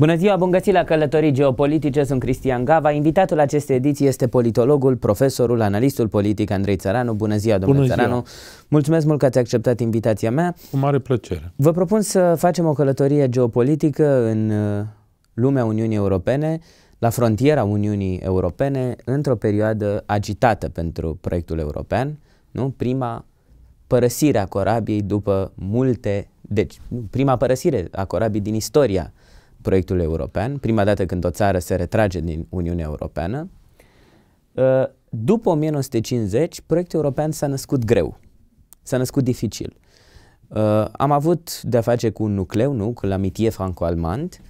Bună ziua, bun găsit la Călătorii Geopolitice, sunt Cristian Gava. Invitatul acestei ediții este politologul, profesorul, analistul politic Andrei Țăranu. Bună ziua, domnule Bună Țăranu. Ziua. Mulțumesc mult că ați acceptat invitația mea. Cu mare plăcere. Vă propun să facem o călătorie geopolitică în uh, lumea Uniunii Europene, la frontiera Uniunii Europene, într-o perioadă agitată pentru proiectul european, nu? Prima părăsire a corabiei după multe, deci prima părăsire a corabiei din istoria proiectul european, prima dată când o țară se retrage din Uniunea Europeană. Uh, după 1950, proiectul european s-a născut greu, s-a născut dificil. Uh, am avut de-a face cu un nucleu, nu? cu l'amitie franco-almand,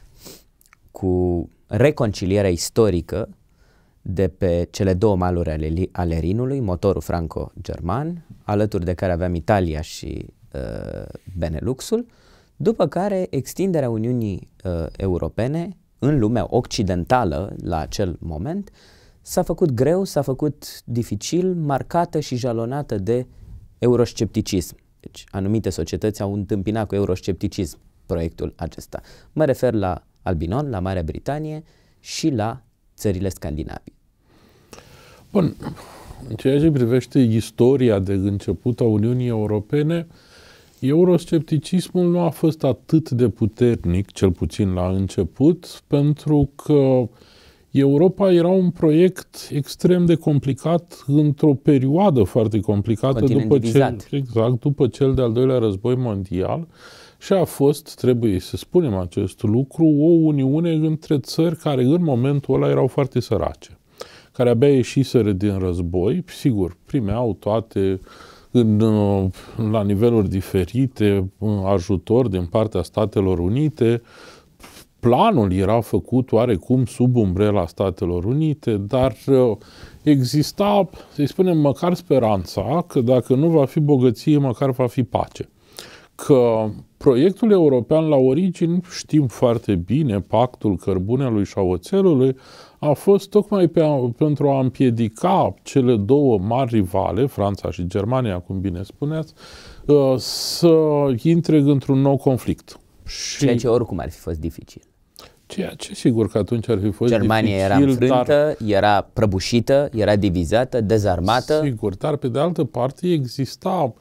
cu reconcilierea istorică de pe cele două maluri ale, ale Rinului, motorul franco-german, alături de care aveam Italia și uh, Beneluxul, uh, după care extinderea Uniunii uh, Europene în lumea occidentală la acel moment s-a făcut greu, s-a făcut dificil, marcată și jalonată de euroscepticism. Deci anumite societăți au întâmpinat cu euroscepticism proiectul acesta. Mă refer la Albinon, la Marea Britanie și la țările scandinave. Bun, în ceea ce privește istoria de început a Uniunii Europene, uh, Euroscepticismul nu a fost atât de puternic, cel puțin la început, pentru că Europa era un proiect extrem de complicat într-o perioadă foarte complicată după cel, exact, după cel de-al doilea război mondial și a fost, trebuie să spunem acest lucru, o uniune între țări care în momentul ăla erau foarte sărace, care abia ieșiseră din război, sigur, primeau toate uh, în, uh, la niveluri diferite, ajutor din partea Statelor Unite. Planul era făcut oarecum sub umbrela Statelor Unite, dar uh, exista, să-i spunem, măcar speranța că dacă nu va fi bogăție, măcar va fi pace că proiectul european la origini, știm foarte bine, pactul cărbunelui și a oțelului, a fost tocmai pe, pentru a împiedica cele două mari rivale, Franța și Germania, cum bine spuneați, uh, să intre într-un nou conflict. Și Ceea ce oricum ar fi fost dificil. Ceea ce sigur că atunci ar fi fost Germania dificil, era înfrântă, dar, era prăbușită, era divizată, dezarmată. Sigur, dar pe de altă parte exista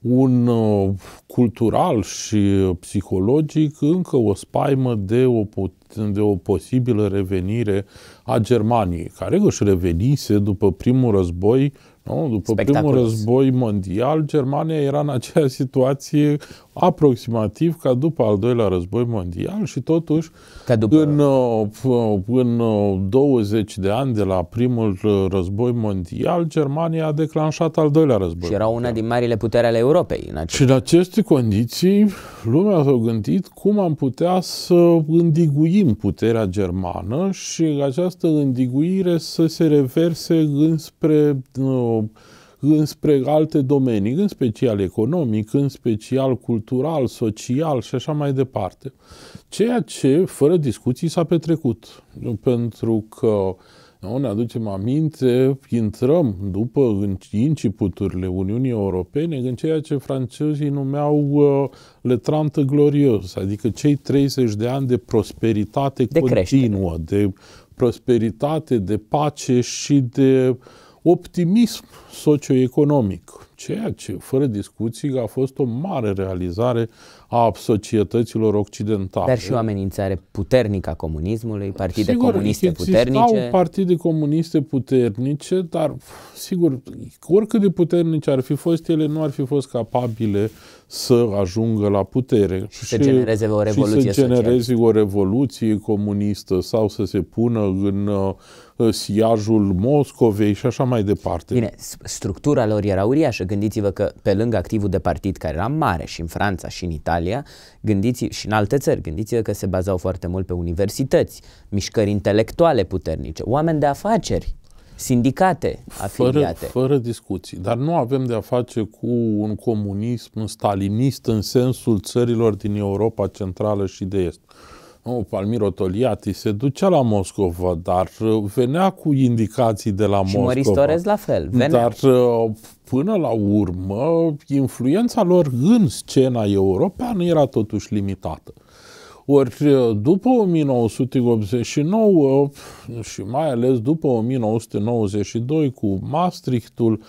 un uh, cultural și psihologic încă o spaimă de o, de o posibilă revenire a Germaniei, care își revenise după primul război nu? După primul război mondial, Germania era în aceeași situație aproximativ ca după al doilea război mondial și totuși ca după... în, uh, în 20 uh, de ani de la primul uh, război mondial, Germania a declanșat al doilea război. Și era mondial. una din marile putere ale Europei. În acest... Și în aceste condiții, lumea s-a gândit cum am putea să îndiguim puterea germană și această îndiguire să se reverse înspre uh, înspre alte domenii, în special economic, în special cultural, social și așa mai departe. Ceea ce, fără discuții, s-a petrecut. Pentru că nu? Ne aducem aminte, intrăm după începuturile Uniunii Europene în ceea ce francezii numeau uh, le glorios, adică cei 30 de ani de prosperitate de continuă, creștere. de prosperitate, de pace și de uh, optimism socioeconomic ceea ce, fără discuții, a fost o mare realizare a societăților occidentale. Dar și o amenințare puternică a comunismului, partide sigur, comuniste puternice. partide comuniste puternice, dar, sigur, oricât de puternice ar fi fost, ele nu ar fi fost capabile să ajungă la putere. Și să genereze o revoluție și să genereze o revoluție comunistă sau să se pună în uh, siajul Moscovei și așa mai departe. Bine, structura lor era uriașă gândiți-vă că pe lângă activul de partid care era mare și în Franța și în Italia, gândiți și în alte țări, gândiți-vă că se bazau foarte mult pe universități, mișcări intelectuale puternice, oameni de afaceri sindicate afiliate. Fără, fără discuții. Dar nu avem de-a face cu un comunism stalinist în sensul țărilor din Europa Centrală și de Est nu, Palmiro Toliati se ducea la Moscova, dar uh, venea cu indicații de la și Moscova. Și Măris la fel, venea. Dar uh, până la urmă, influența lor în scena europeană era totuși limitată. Ori uh, după 1989 și mai ales după 1992 cu Maastrichtul,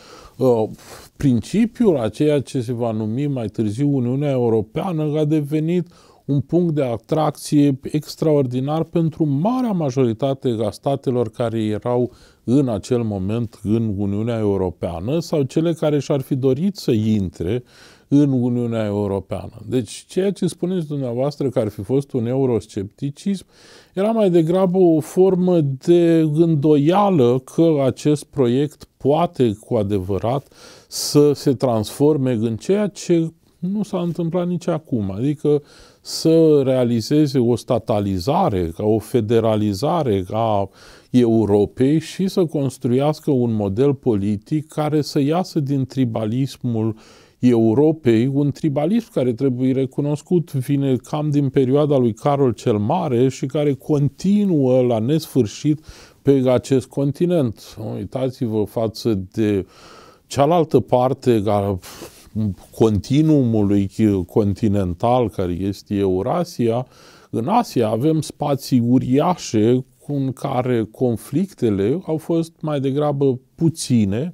principiul a ceea ce se va numi mai târziu Uniunea Europeană a devenit un punct de atracție extraordinar pentru marea majoritate a statelor care erau în acel moment în Uniunea Europeană sau cele care și-ar fi dorit să intre în Uniunea Europeană. Deci, ceea ce spuneți dumneavoastră că ar fi fost un euroscepticism era mai degrabă o formă de îndoială că acest proiect poate cu adevărat să se transforme în ceea ce nu s-a întâmplat nici acum. Adică să realizeze o statalizare, ca o federalizare a Europei și să construiască un model politic care să iasă din tribalismul Europei, un tribalism care trebuie recunoscut vine cam din perioada lui Carol cel Mare și care continuă la nesfârșit pe acest continent. Uitați-vă față de cealaltă parte continuumului continental care este Eurasia, în Asia avem spații uriașe în care conflictele au fost mai degrabă puține,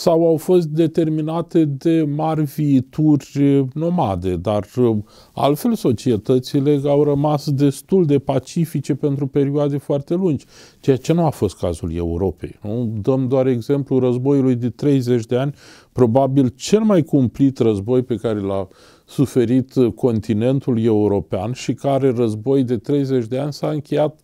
sau au fost determinate de mari viituri nomade, dar uh, altfel societățile au rămas destul de pacifice pentru perioade foarte lungi, ceea ce nu a fost cazul Europei. Nu? Dăm doar exemplu războiului de 30 de ani, probabil cel mai cumplit război pe care l-a suferit uh, continentul european și care război de 30 de ani s-a încheiat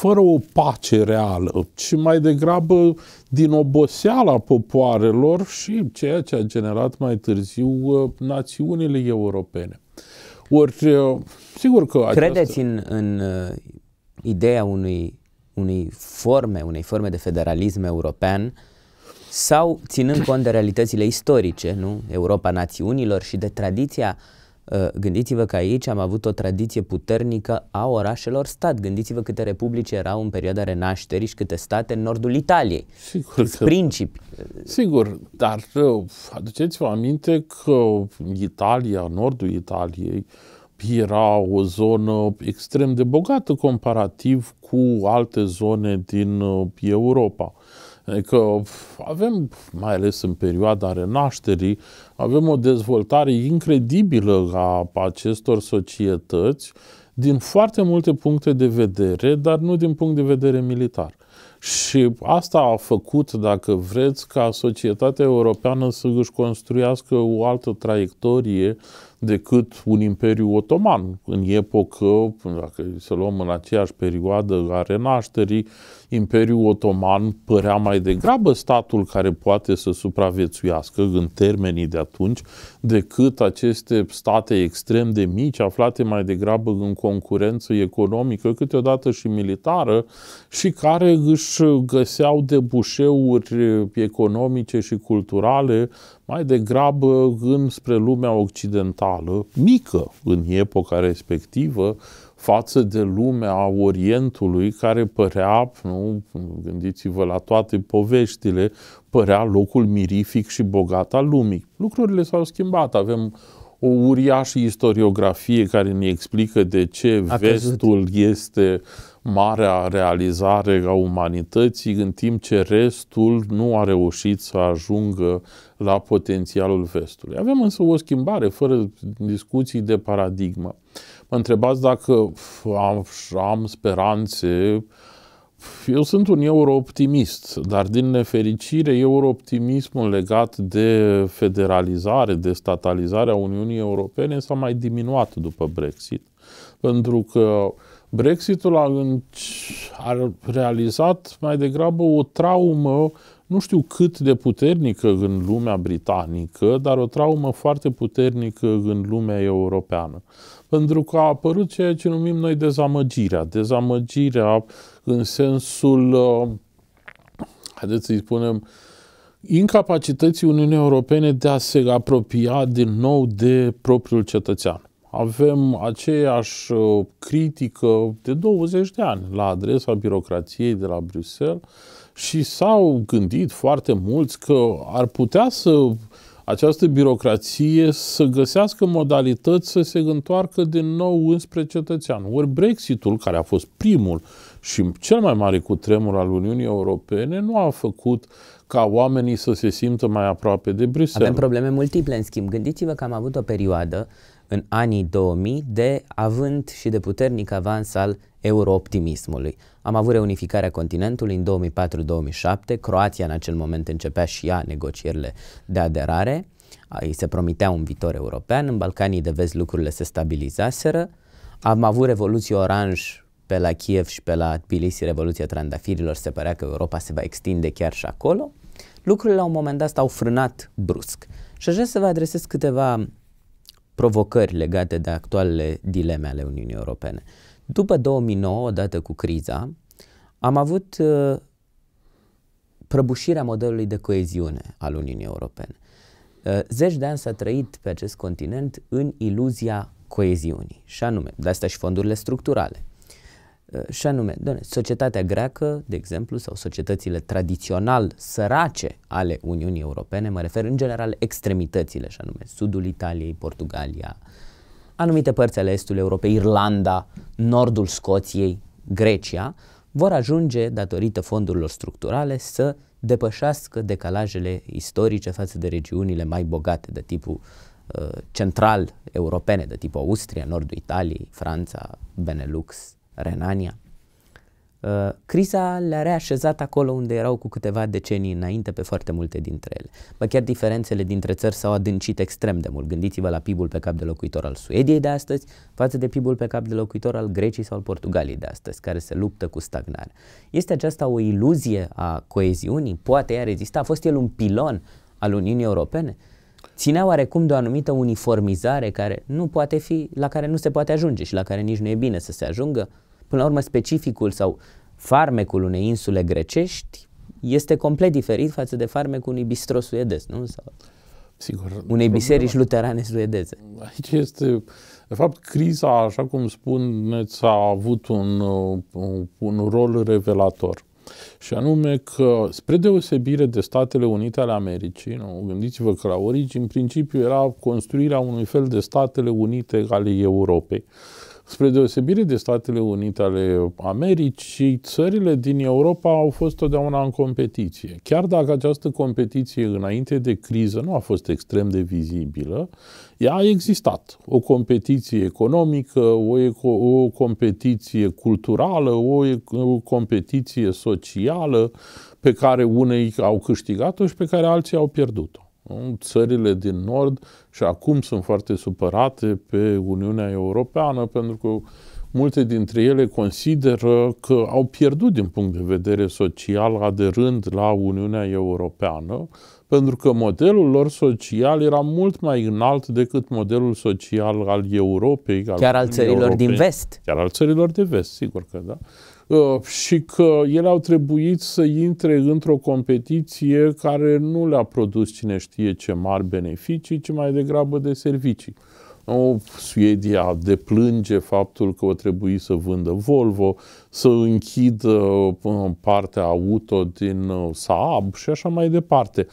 fără o pace reală, ci mai degrabă din oboseala popoarelor și ceea ce a generat mai târziu uh, națiunile europene. Ori, uh, sigur că... Credeți aceasta... în, în uh, ideea unui, unei forme, unei forme de federalism european sau ținând cont de realitățile istorice, nu? Europa națiunilor și de tradiția uh, Uh, gândiți-vă că aici am avut o tradiție puternică a orașelor stat. Gândiți-vă câte republici erau în perioada renașterii și câte state în nordul Italiei. Sigur că, da. principi. Sigur, dar uh, aduceți-vă aminte că Italia, nordul Italiei, era o zonă extrem de bogată comparativ cu alte zone din uh, Europa. Adică avem, mai ales în perioada renașterii, avem o dezvoltare incredibilă a acestor societăți din foarte multe puncte de vedere, dar nu din punct de vedere militar. Și asta a făcut, dacă vreți, ca societatea europeană să își construiască o altă traiectorie decât un imperiu otoman. În epocă, dacă să luăm în aceeași perioadă a renașterii, imperiul otoman părea mai degrabă statul care poate să supraviețuiască în termenii de atunci, decât aceste state extrem de mici aflate mai degrabă în concurență economică, câteodată și militară, și care își găseau debușeuri economice și culturale mai degrabă înspre lumea occidentală, mică în epoca respectivă, față de lumea Orientului, care părea, nu, gândiți-vă la toate poveștile, părea locul mirific și bogat al lumii. Lucrurile s-au schimbat, avem o uriașă istoriografie care ne explică de ce A vestul este marea realizare a umanității, în timp ce restul nu a reușit să ajungă la potențialul vestului. Avem însă o schimbare, fără discuții, de paradigmă. Mă întrebați dacă am, am speranțe. Eu sunt un eurooptimist, dar din nefericire eurooptimismul legat de federalizare, de statalizarea Uniunii Europene s-a mai diminuat după Brexit, pentru că Brexitul a, a realizat mai degrabă o traumă, nu știu cât de puternică în lumea britanică, dar o traumă foarte puternică în lumea europeană. Pentru că a apărut ceea ce numim noi dezamăgirea. Dezamăgirea în sensul, uh, haideți să-i spunem, incapacității Uniunii Europene de a se apropia din nou de propriul cetățean avem aceeași uh, critică de 20 de ani la adresa birocrației de la Bruxelles și s-au gândit foarte mulți că ar putea să această birocrație să găsească modalități să se întoarcă din nou înspre cetățean. Ori Brexitul, care a fost primul și cel mai mare cu tremur al Uniunii Europene, nu a făcut ca oamenii să se simtă mai aproape de Bruxelles. Avem probleme multiple, în schimb. Gândiți-vă că am avut o perioadă în anii 2000 de avânt și de puternic avans al eurooptimismului. Am avut reunificarea continentului în 2004-2007, Croația în acel moment începea și ea negocierile de aderare, îi se promitea un viitor european, în Balcanii de vest lucrurile se stabilizaseră, am avut Revoluție Oranj pe la Kiev și pe la Tbilisi, Revoluția Trandafirilor, se părea că Europa se va extinde chiar și acolo. Lucrurile la un moment dat au frânat brusc. Și aș vrea să vă adresez câteva provocări legate de actualele dileme ale Uniunii Europene. După 2009, odată cu criza, am avut uh, prăbușirea modelului de coeziune al Uniunii Europene. Uh, zeci de ani s-a trăit pe acest continent în iluzia coeziunii, și anume, de asta și fondurile structurale Eh, și anume, doamne, societatea greacă, de exemplu, sau societățile tradițional sărace ale Uniunii Europene, mă refer în general extremitățile, și anume sudul Italiei, Portugalia, anumite părți ale estului Europei, Irlanda, nordul Scoției, Grecia, vor ajunge, datorită fondurilor structurale, să depășească decalajele istorice față de regiunile mai bogate, de tipul uh, central europene, de tipul Austria, nordul Italiei, Franța, Benelux, Renania. Uh, criza le-a reașezat acolo unde erau cu câteva decenii înainte pe foarte multe dintre ele. Bă, chiar diferențele dintre țări s-au adâncit extrem de mult. Gândiți-vă la PIB-ul pe cap de locuitor al Suediei de astăzi față de PIB-ul pe cap de locuitor al Greciei sau al Portugaliei de astăzi, care se luptă cu stagnare. Este aceasta o iluzie a coeziunii? Poate ea rezista? A fost el un pilon al Uniunii Europene? ținea oarecum de o anumită uniformizare care nu poate fi, la care nu se poate ajunge și la care nici nu e bine să se ajungă, Până la urmă, specificul sau farmecul unei insule grecești este complet diferit față de farmecul unui bistro suedez, nu? Sau Sigur. Unei biserici luterane suedeze. Aici este, de fapt, criza, așa cum spuneți, a avut un, uh, un rol revelator. Și anume că, spre deosebire de Statele Unite ale Americii, nu? gândiți-vă că la origini, în principiu, era construirea unui fel de Statele Unite ale Europei Spre deosebire de Statele Unite ale Americii, țările din Europa au fost totdeauna în competiție. Chiar dacă această competiție înainte de criză nu a fost extrem de vizibilă, ea a existat. O competiție economică, o, eco- o competiție culturală, o, e- o competiție socială pe care unei au câștigat-o și pe care alții au pierdut-o țările din Nord și acum sunt foarte supărate pe Uniunea Europeană pentru că multe dintre ele consideră că au pierdut din punct de vedere social aderând la Uniunea Europeană pentru că modelul lor social era mult mai înalt decât modelul social al Europei. Al chiar al țărilor Europei, din vest. Chiar al țărilor de vest, sigur că da. Uh, și că ele au trebuit să intre într-o competiție care nu le-a produs cine știe ce mari beneficii, ci mai degrabă de servicii. O, uh, Suedia deplânge faptul că o trebuie să vândă Volvo, să închidă uh, partea auto din Saab și așa mai departe.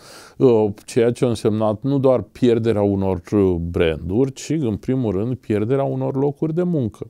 Ceea ce a însemnat nu doar pierderea unor branduri, ci în primul rând pierderea unor locuri de muncă.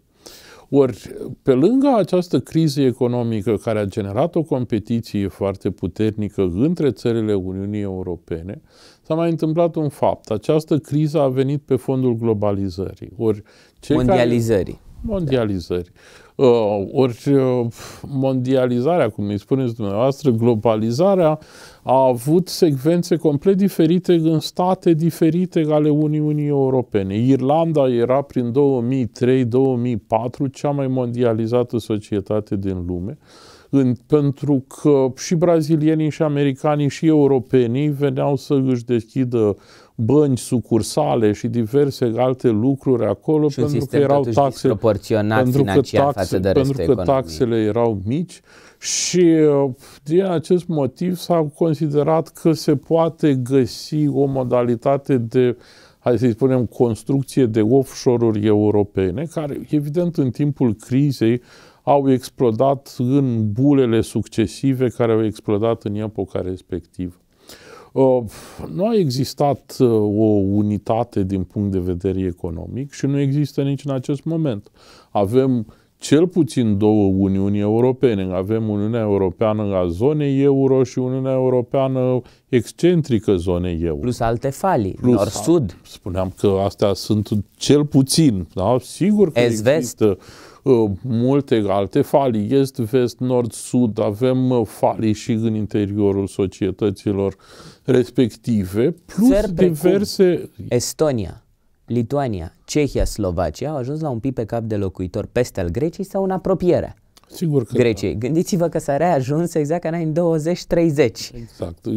Ori, pe lângă această criză economică care a generat o competiție foarte puternică între țările Uniunii Europene, s-a mai întâmplat un fapt. Această criză a venit pe fondul globalizării. Ori, ce mondializării. Care... Mondializării. Da. Uh, ori uh, mondializarea, cum îi spuneți dumneavoastră, globalizarea a avut secvențe complet diferite în state diferite ale Uniunii Europene. Irlanda era prin 2003-2004 cea mai mondializată societate din lume în, pentru că și brazilienii și americanii și europenii veneau să își deschidă bănci, sucursale și diverse alte lucruri acolo și pentru că erau taxe pentru că, taxe, pentru că taxele erau mici și uh, din acest motiv s-a considerat că se poate găsi o modalitate de hai să spunem, construcție de offshore-uri europene, care, evident, în timpul crizei au explodat în bulele succesive care au explodat în epoca respectivă. Uh, nu a existat uh, o unitate din punct de vedere economic și nu există nici în acest moment. Avem cel puțin două Uniuni Europene. Avem Uniunea Europeană a zonei euro și Uniunea Europeană excentrică zonei euro. Plus alte falii, nord-sud. Spuneam că astea sunt cel puțin, da? Sigur că Est-vest. există Uh, multe alte falii, est, vest, nord, sud, avem uh, falii și în interiorul societăților respective, plus Țări diverse... Estonia, Lituania, Cehia, Slovacia au ajuns la un pic pe cap de locuitor peste al Greciei sau în apropiere. Sigur că Greciei. Da. Gândiți-vă că s a reajuns exact ca în 20-30. Exact.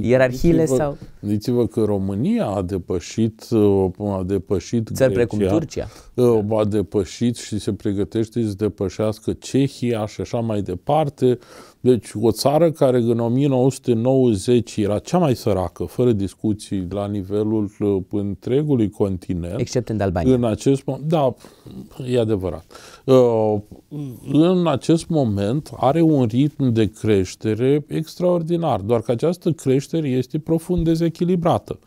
Ierarhiile gândiți-vă, sau... Gândiți-vă că România a depășit, uh, a depășit Țări Grecia, precum Turcia. Uh, a depășit și se pregătește să depășească Cehia și așa mai departe. Deci o țară care în 1990 era cea mai săracă, fără discuții, la nivelul uh, întregului continent. în Albania. În acest moment, da, e adevărat. Uh, în acest moment are un ritm de creștere extraordinar, doar că această creștere este profund dezechilibrată.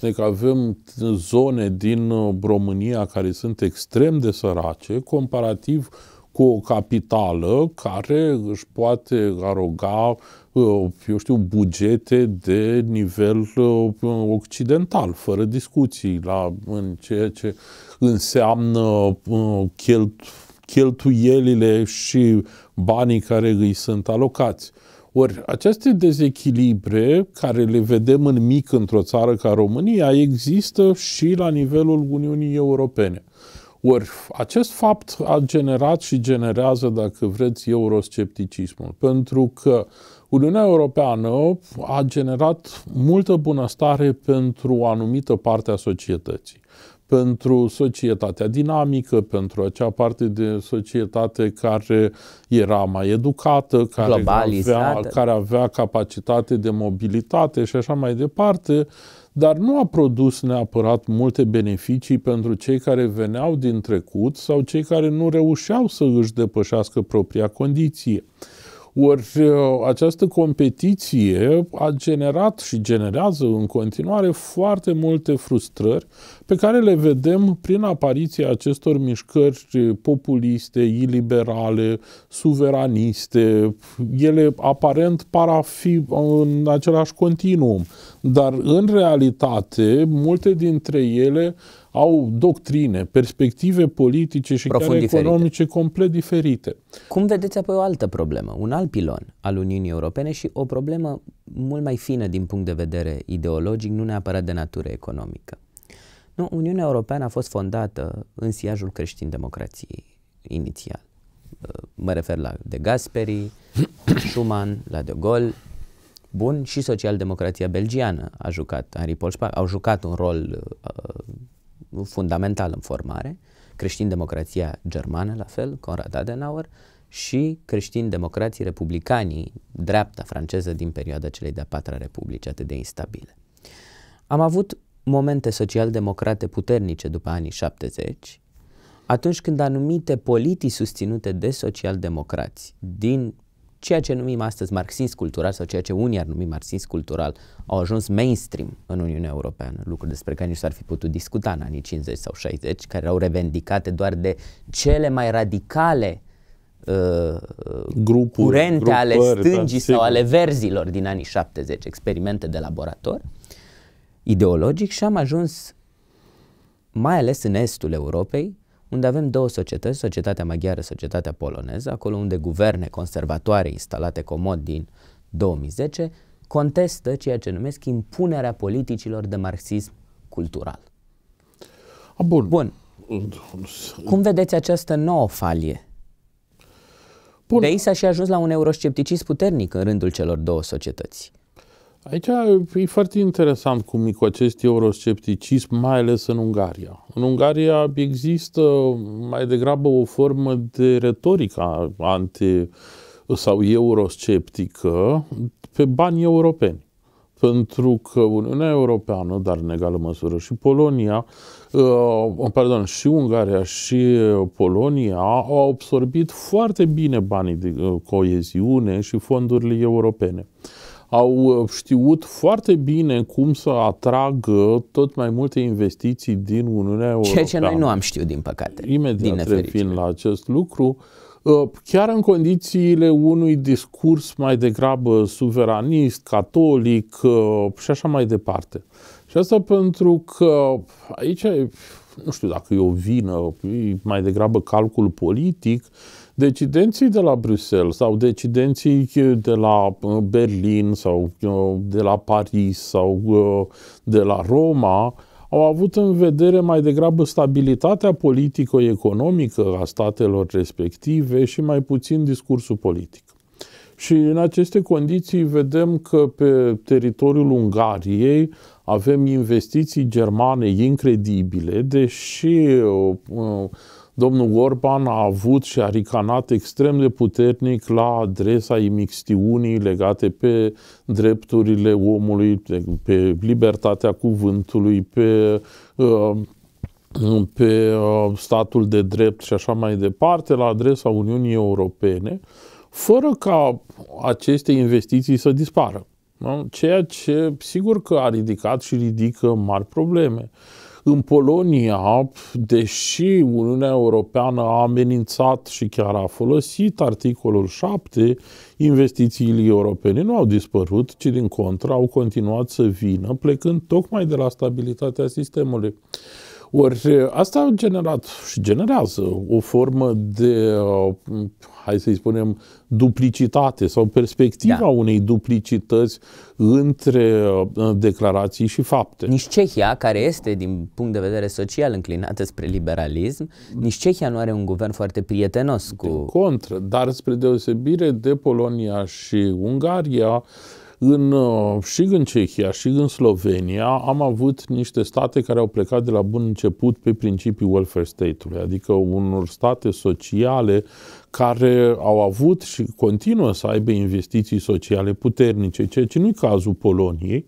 Deci avem zone din uh, România care sunt extrem de sărace, comparativ cu o capitală care își poate aroga, uh, eu știu, bugete de nivel uh, occidental, fără discuții, la, în ceea ce înseamnă uh, chelt, cheltuielile și banii care îi sunt alocați. Ori aceste dezechilibre care le vedem în mic într-o țară ca România există și la nivelul Uniunii Europene. Ori acest fapt a generat și generează, dacă vreți, euroscepticismul, pentru că Uniunea Europeană a generat multă bunăstare pentru o anumită parte a societății pentru societatea dinamică, pentru acea parte de societate care era mai educată, care avea, care avea capacitate de mobilitate și așa mai departe, dar nu a produs neapărat multe beneficii pentru cei care veneau din trecut sau cei care nu reușeau să își depășească propria condiție. Ori uh, această competiție a generat și generează în continuare foarte multe frustrări pe care le vedem prin apariția acestor mișcări uh, populiste, iliberale, suveraniste. Ele aparent par a fi uh, în același continuum, dar în realitate multe dintre ele au doctrine, perspective politice și chiar economice diferite. complet diferite. Cum vedeți apoi o altă problemă, un alt pilon al Uniunii Europene și o problemă mult mai fină din punct de vedere ideologic, nu neapărat de natură economică? Nu, Uniunea Europeană a fost fondată în siajul creștin-democrației inițial. Uh, mă refer la De Gasperi, Schumann, la De Gaulle, Bun, și socialdemocrația belgiană a jucat, Henri Paul Spack, au jucat un rol uh, fundamental în formare, creștin-democrația germană, la fel, Conrad Adenauer, și creștin democrații republicanii, dreapta franceză din perioada celei de-a patra republici, atât de instabile. Am avut momente social-democrate puternice după anii 70, atunci când anumite politici susținute de socialdemocrați din ceea ce numim astăzi marxism cultural sau ceea ce unii ar numi marxism cultural au ajuns mainstream în Uniunea Europeană, lucruri despre care nici s-ar fi putut discuta în anii 50 sau 60, care erau revendicate doar de cele mai radicale Uh, uh grupuri, curente grupări, ale da, stângii da, sau ale verzilor din anii 70, experimente de laborator ideologic și am ajuns mai ales în estul Europei unde avem două societăți, societatea maghiară, societatea poloneză, acolo unde guverne conservatoare instalate comod din 2010 contestă ceea ce numesc impunerea politicilor de marxism cultural. A, bun. bun. Cum vedeți această nouă falie? Bun. De aici s-a și ajuns la un euroscepticism puternic în rândul celor două societăți. Aici e foarte interesant cum e cu acest euroscepticism, mai ales în Ungaria. În Ungaria există mai degrabă o formă de retorică anti- sau eurosceptică pe bani europeni pentru că Uniunea Europeană, dar în egală măsură și Polonia, uh, oh, pardon, și Ungaria și Polonia au absorbit foarte bine banii de uh, coeziune și fondurile europene. Uh, au uh, știut foarte bine cum să atragă tot mai multe investiții din Uniunea Europeană. Ceea ce noi nu am știut, din păcate. Imediat din revin la acest lucru. Uh, chiar în condițiile unui discurs mai degrabă suveranist, catolic uh, și așa mai departe. Și asta pentru că aici, nu știu dacă e o vină, e mai degrabă calcul politic, uh, decidenții de la Bruxelles sau decidenții de la uh, Berlin sau uh, de la Paris sau uh, de la Roma au avut în vedere mai degrabă stabilitatea politico-economică a statelor respective și mai puțin discursul politic. Și în aceste condiții vedem că pe teritoriul Ungariei avem investiții germane incredibile, deși uh, domnul Orban a avut și a ricanat extrem de puternic la adresa imixtiunii legate pe drepturile omului, pe libertatea cuvântului, pe uh, pe uh, statul de drept și așa mai departe, la adresa Uniunii Europene, fără ca aceste investiții să dispară. Ceea ce sigur că a ridicat și ridică mari probleme. În Polonia, deși Uniunea Europeană a amenințat și chiar a folosit articolul 7, investițiile europene nu au dispărut, ci din contră au continuat să vină, plecând tocmai de la stabilitatea sistemului. Ori asta a generat și generează o formă de, uh, hai să-i spunem, duplicitate sau perspectiva da. unei duplicități între uh, declarații și fapte. Nici Cehia, care este din punct de vedere social înclinată spre liberalism, nici Cehia nu are un guvern foarte prietenos cu... Din contră, dar spre deosebire de Polonia și Ungaria, în, uh, și în Cehia și în Slovenia am avut niște state care au plecat de la bun început pe principii welfare state-ului, adică unor state sociale care au avut și continuă să aibă investiții sociale puternice, ceea ce nu-i cazul Poloniei,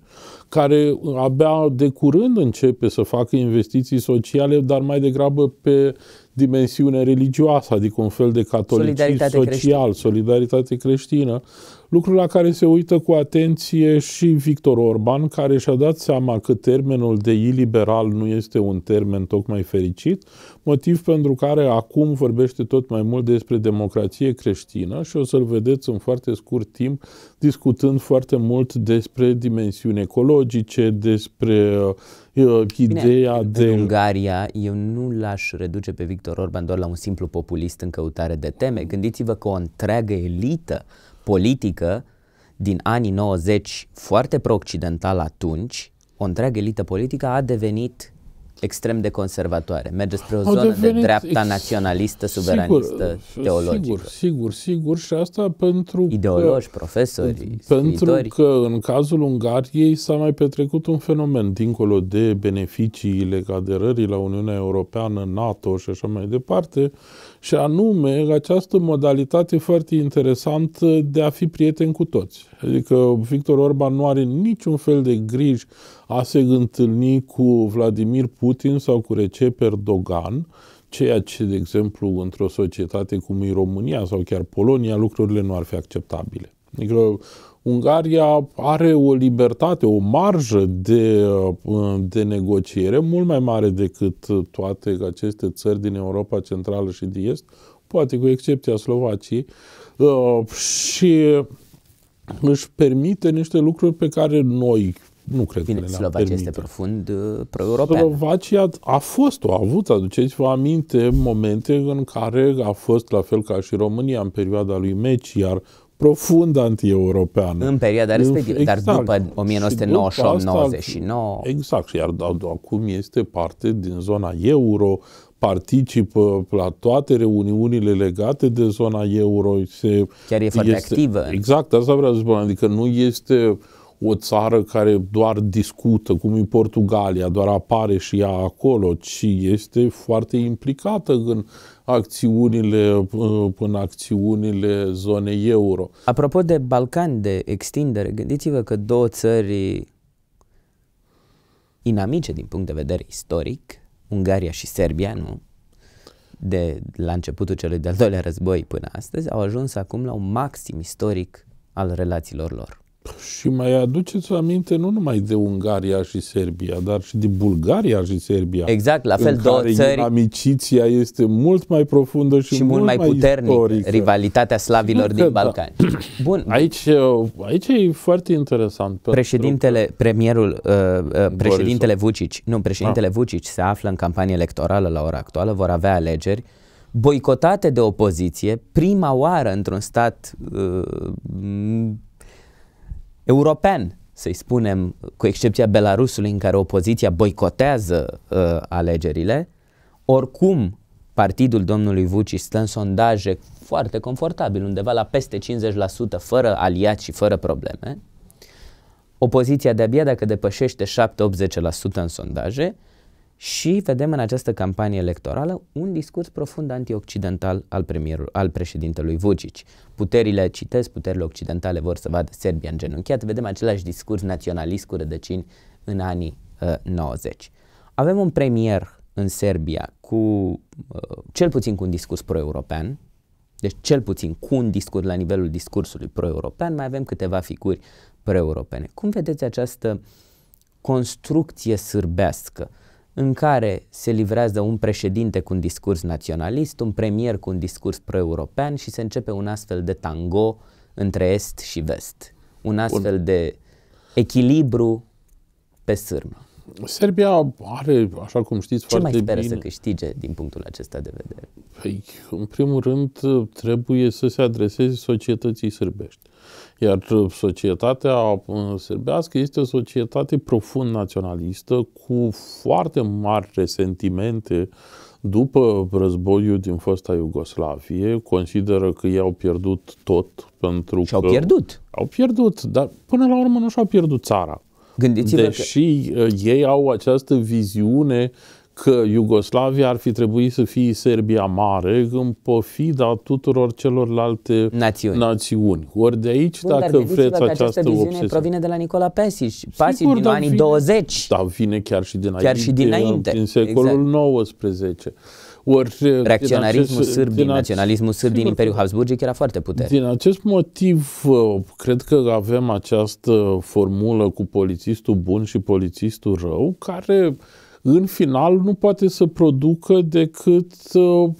care abia de curând începe să facă investiții sociale, dar mai degrabă pe dimensiune religioasă, adică un fel de catolicism solidaritate social, creștină. solidaritate creștină, lucru la care se uită cu atenție și Victor Orban, care și-a dat seama că termenul de iliberal nu este un termen tocmai fericit, motiv pentru care acum vorbește tot mai mult despre democrație creștină și o să-l vedeți în foarte scurt timp discutând foarte mult despre dimensiuni ecologice, despre Uh, ideea Bine, de... În Ungaria, eu nu l-aș reduce pe Victor Orban doar la un simplu populist în căutare de teme. Gândiți-vă că o întreagă elită politică din anii 90, foarte pro-occidental atunci, o întreagă elită politică a devenit extrem de conservatoare, merge spre o zonă de dreapta ex... naționalistă, suveranistă, sigur, teologică. Sigur, sigur, sigur și asta pentru Ideologi, că, profesori, Pentru că în cazul Ungariei s-a mai petrecut un fenomen, dincolo de beneficiile aderării la Uniunea Europeană, NATO și așa mai departe, și anume această modalitate foarte interesantă de a fi prieten cu toți. Adică Victor Orban nu are niciun fel de griji a se întâlni cu Vladimir Putin sau cu Recep Erdogan, ceea ce, de exemplu, într-o societate cum e România sau chiar Polonia, lucrurile nu ar fi acceptabile. Adică Ungaria are o libertate, o marjă de, de negociere mult mai mare decât toate aceste țări din Europa Centrală și de Est, poate cu excepția Slovaciei. Uh, și își permite niște lucruri pe care noi nu cred Bine, că le Slovacia permite. este profund uh, pro-european. Slovacia a fost, o a avut, aduceți-vă aminte, momente în care a fost, la fel ca și România, în perioada lui Meci, iar profund anti-europeană. În perioada respectivă, exact. dar după 1998 99 Exact, iar da, da, acum este parte din zona euro, participă la toate reuniunile legate de zona euro. Se, Chiar e foarte este, activă. Exact, asta vreau să spun. Adică nu este o țară care doar discută, cum e Portugalia, doar apare și ea acolo, ci este foarte implicată în acțiunile, uh, în acțiunile zonei euro. Apropo de Balcani, de extindere, gândiți-vă că două țări inamice din punct de vedere istoric, Ungaria și Serbia, nu? De la începutul celui de-al doilea război până astăzi, au ajuns acum la un maxim istoric al relațiilor lor. Și mai aduceți aminte nu numai de Ungaria și Serbia, dar și de Bulgaria și Serbia. Exact, la fel două țări. Amiciția este mult mai profundă și, și mult, mult mai, mai istorică. rivalitatea slavilor din da. Balcani. Da. Bun. Aici, aici e foarte interesant. Președintele, premierul, uh, uh, președintele Vucici, nu, președintele ah. Vucici se află în campanie electorală la ora actuală, vor avea alegeri boicotate de opoziție, prima oară într-un stat uh, european, să-i spunem, cu excepția Belarusului în care opoziția boicotează uh, alegerile, oricum partidul domnului Vucic stă în sondaje foarte confortabil, undeva la peste 50%, fără aliați și fără probleme. Opoziția de-abia dacă depășește 7-80% în sondaje, și vedem în această campanie electorală un discurs profund antioccidental al, al președintelui Vucic. Puterile, citesc, puterile occidentale vor să vadă Serbia în genunchiat. vedem același discurs naționalist cu rădăcini în anii uh, 90. Avem un premier în Serbia cu, uh, cel puțin cu un discurs pro-european, deci cel puțin cu un discurs la nivelul discursului pro-european, mai avem câteva figuri pro-europene. Cum vedeți această construcție sârbească? Uh, în care se livrează un președinte cu un discurs naționalist, un premier cu un discurs pro-european și se începe un astfel de tango între est și vest, un astfel Bun. de echilibru pe sârmă. Serbia are, așa cum știți, Ce foarte mai speră bine... să câștige din punctul acesta de vedere? Păi, în primul rând, trebuie să se adreseze societății sârbești. Iar societatea uh, sârbească este o societate profund naționalistă, cu foarte mari resentimente după războiul din fosta Iugoslavie, consideră că i au pierdut tot pentru și că... au pierdut. Au pierdut, dar până la urmă nu și-au pierdut țara. Gândiți-vă Deși că... ei au această viziune că Iugoslavia ar fi trebuit să fie Serbia mare în pofida tuturor celorlalte națiuni. națiuni. Ori de aici, Bun, dacă vreți că această, viziune obsesie. provine de la Nicola Pesic, Pasiș din anii vine, 20. Da, vine chiar și dinainte. Chiar și dinainte. Din secolul exact. XIX. Or, eh, Reacționarismul acest, sârb, din naționalismul sârb din Imperiul Habsburgic era foarte puternic. Din acest motiv, cred că avem această formulă cu polițistul bun și polițistul rău, care în final nu poate să producă decât eh,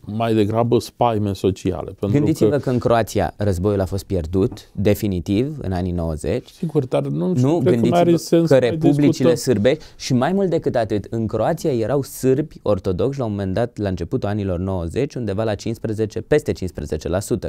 mai degrabă spaime sociale. Gândiți-vă că, că în Croația războiul a fost pierdut, definitiv, în anii 90. Sigur, dar nu, nu gândiți-vă că republicile sârbești și mai mult decât atât, în Croația erau sârbi ortodoxi la un moment dat, la începutul anilor 90, undeva la 15, peste 15%,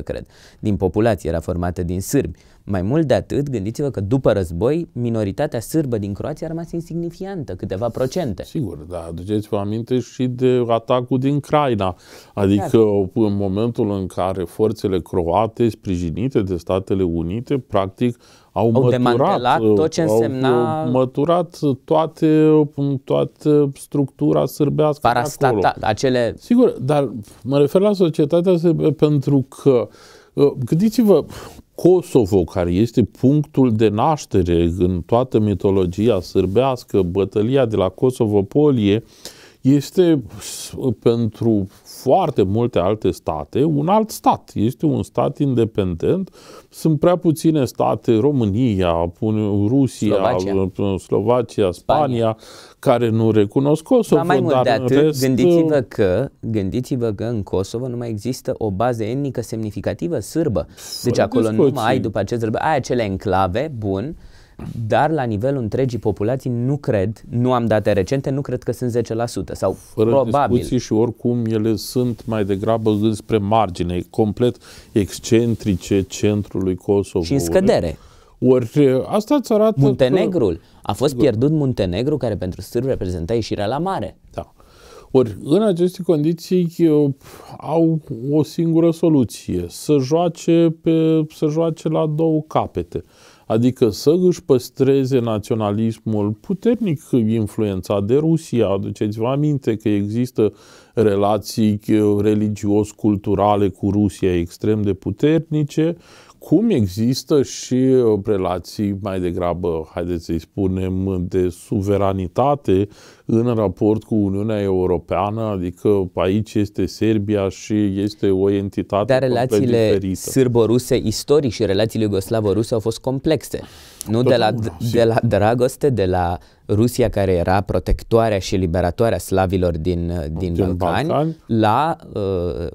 cred, din populație era formată din sârbi. Mai mult de atât, gândiți-vă că după război, minoritatea sârbă din Croația a rămas insignifiantă, câteva procente. Sigur, da, aduceți-vă aminte și de atacul din Craina. Adică Chiar. Da. în momentul în care forțele croate, sprijinite de Statele Unite, practic au, au măturat, uh, tot ce însemna... Au măturat toate, um, toată structura sârbească Parastata, acolo. acele... Sigur, dar mă refer la societatea pentru că uh, Gândiți-vă Kosovo, care este punctul de naștere în toată mitologia sârbească, bătălia de la Kosovo-Polie, uh, este pentru foarte multe alte state un alt stat. Este un stat independent. Sunt prea puține state, România, Rusia, Slovacia, Slovacia Spania, care nu recunosc Kosovo. Dar mai mult dar de atât, rest... gândiți-vă, că, gândiți-vă că în Kosovo nu mai există o bază etnică semnificativă sârbă. Deci acolo nu mai ai după acest război, ai acele enclave, bun, dar la nivelul întregii populații nu cred, nu am date recente, nu cred că sunt 10% sau Fără probabil. discuții și oricum ele sunt mai degrabă despre margine, complet excentrice centrului Kosovo. Și în scădere. Ori asta îți arată Muntenegrul. Că... A fost pierdut Muntenegru, care pentru sârbi reprezenta ieșirea la mare. Da. Ori, în aceste condiții au o singură soluție, să joace, pe, să joace la două capete adică să își păstreze naționalismul puternic influențat de Rusia. Aduceți-vă aminte că există relații religios-culturale cu Rusia extrem de puternice, cum există și uh, relații mai degrabă, haideți să-i spunem, de suveranitate în raport cu Uniunea Europeană, adică aici este Serbia și este o entitate Dar relațiile sârbo-ruse istorice, și relațiile iugoslavă-ruse au fost complexe. Nu de la, de la dragoste, de la Rusia care era protectoarea și liberatoarea slavilor din, uh, din, din Balcani, Balcani, la uh,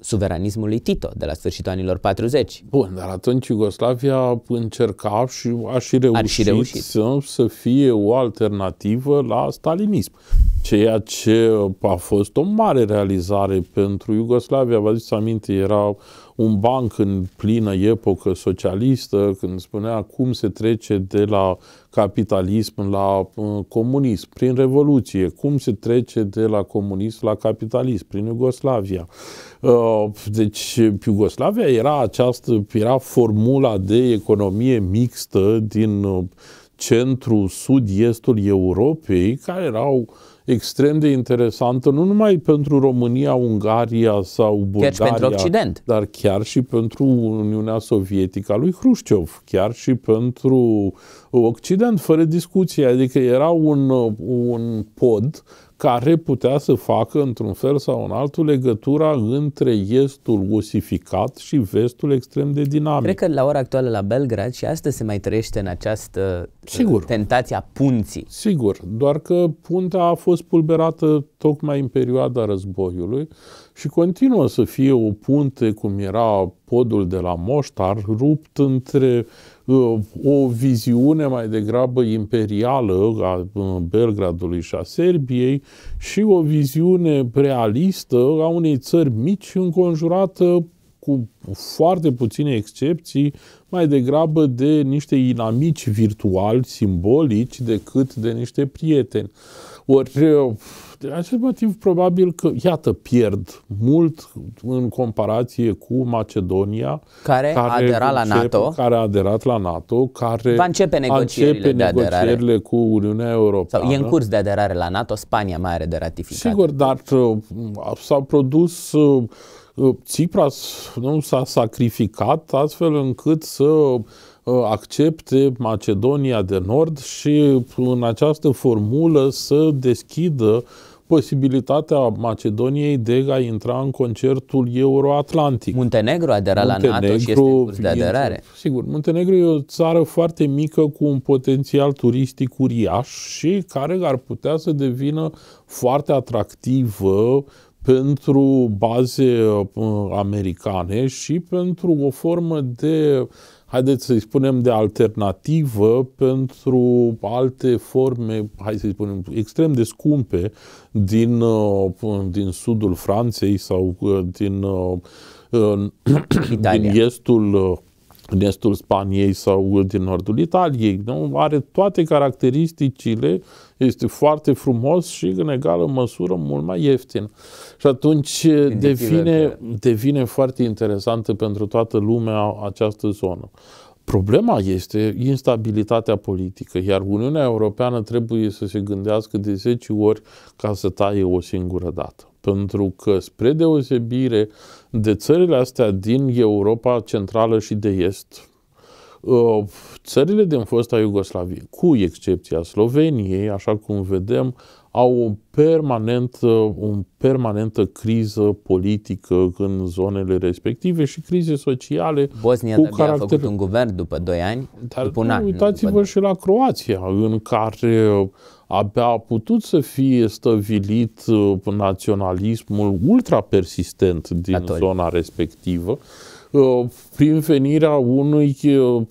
suveranismului Tito de la sfârșitul anilor 40. Bun, dar atunci Iugoslavia încerca și a și reușit, și reușit. Să, să fie o alternativă la stalinism, ceea ce a fost o mare realizare pentru Iugoslavia. Vă aduceți aminte, era un banc în plină epocă socialistă, când spunea cum se trece de la capitalism la uh, comunism, prin Revoluție, cum se trece de la comunism la capitalism, prin Iugoslavia. Uh, deci, Iugoslavia era această, era formula de economie mixtă din uh, centru, sud, estul Europei, care erau uh, extrem de interesantă, nu numai pentru România, Ungaria sau Bulgaria, chiar pentru Occident. dar chiar și pentru Uniunea Sovietică a lui Hrușciov, chiar și pentru Occident, fără discuție. Adică era un, un pod care putea să facă, într-un fel sau în altul, legătura între estul osificat și vestul extrem de dinamic. Cred că la ora actuală la Belgrad și astăzi se mai trăiește în această uh, Sigur. tentație a punții. Sigur, doar că puntea a fost pulberată tocmai în perioada războiului și continuă să fie o punte, cum era podul de la Moștar, rupt între uh, o viziune mai degrabă imperială a uh, Belgradului și a Serbiei și o viziune realistă a unei țări mici înconjurată cu foarte puține excepții, mai degrabă de niște inamici virtuali, simbolici, decât de niște prieteni. Ori uh, din acest motiv, probabil că, iată, pierd mult în comparație cu Macedonia, care, care adera la NATO, care a aderat la NATO, care va începe negocierile, începe de negocierile cu Uniunea Europeană. Sau e în curs de aderare la NATO, Spania mai are de ratificat. Sigur, dar uh, s-au produs uh, uh, Tsipras nu s-a sacrificat astfel încât să accepte Macedonia de Nord și în această formulă să deschidă posibilitatea Macedoniei de a intra în concertul euroatlantic. Muntenegru adera Muntenegru, la NATO și este în curs de aderare. Sigur, Muntenegru e o țară foarte mică cu un potențial turistic uriaș și care ar putea să devină foarte atractivă pentru baze uh, americane și pentru o formă de haideți să-i spunem, de alternativă pentru alte forme, hai să spunem, extrem de scumpe din, uh, din sudul Franței sau uh, din, uh, din estul din estul Spaniei sau din nordul Italiei. Nu? Are toate caracteristicile este foarte frumos și în egală măsură mult mai ieftin. Și atunci eh, devine, devine foarte interesantă pentru toată lumea această zonă. Problema este instabilitatea politică, iar Uniunea Europeană trebuie să se gândească de 10 ori ca să taie o singură dată. Pentru că, spre deosebire de țările astea din Europa Centrală și de Est, Uh, țările din fosta Iugoslavie, cu excepția Sloveniei, așa cum vedem, au o permanentă, o uh, permanentă criză politică în zonele respective și crize sociale. Bosnia cu caracter... a făcut un guvern după 2 ani, Dar după nu, an. Uitați-vă și la Croația, în care uh, abia a putut să fie stăvilit naționalismul ultra persistent din Datori. zona respectivă. Uh, prin venirea unui, uh,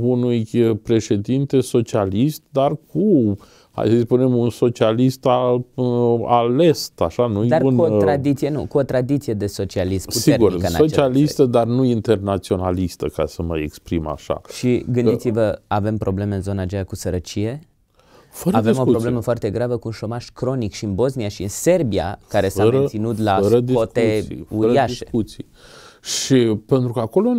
unui președinte socialist, dar cu hai să spunem, un socialist al, uh, al est, așa, nu Dar un, cu o tradiție, nu, cu o tradiție de socialism puternică Sigur, socialistă, dar nu internaționalistă, ca să mă exprim așa. Și gândiți-vă, avem probleme în zona aceea cu sărăcie? Fără avem discuție. o problemă foarte gravă cu un șomaj cronic și în Bosnia și în Serbia, care s-a menținut la fără cote discuții, uriașe. Fără discuții. Și pentru că acolo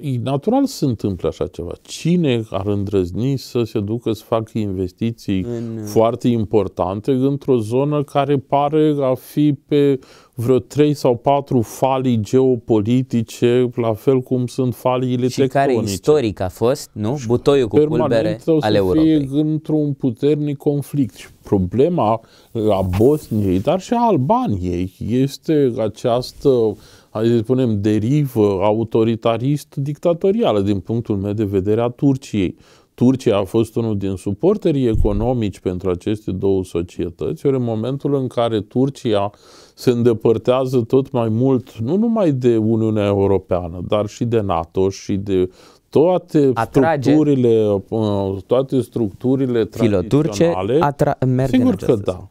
e natural să întâmple așa ceva. Cine ar îndrăzni să se ducă să facă investiții în... Uh, foarte importante într-o zonă care pare a fi pe vreo trei sau patru falii geopolitice, la fel cum sunt faliile și care istoric a fost, nu? Și Butoiul cu pulbere ale Europei. într-un puternic conflict. Și problema uh, a Bosniei, dar și a Albaniei este această hai să spunem, derivă autoritarist-dictatorială din punctul meu de vedere a Turciei. Turcia a fost unul din suporterii economici pentru aceste două societăți, ori în momentul în care Turcia se îndepărtează tot mai mult, nu numai de Uniunea Europeană, dar și de NATO și de toate atrage structurile, uh, toate structurile tradiționale, atra- merge sigur că da.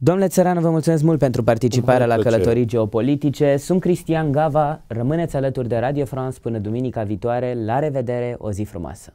Domnule Țăranu, vă mulțumesc mult pentru participarea la călătorii geopolitice. Sunt Cristian Gava, rămâneți alături de Radio France până duminica viitoare. La revedere, o zi frumoasă!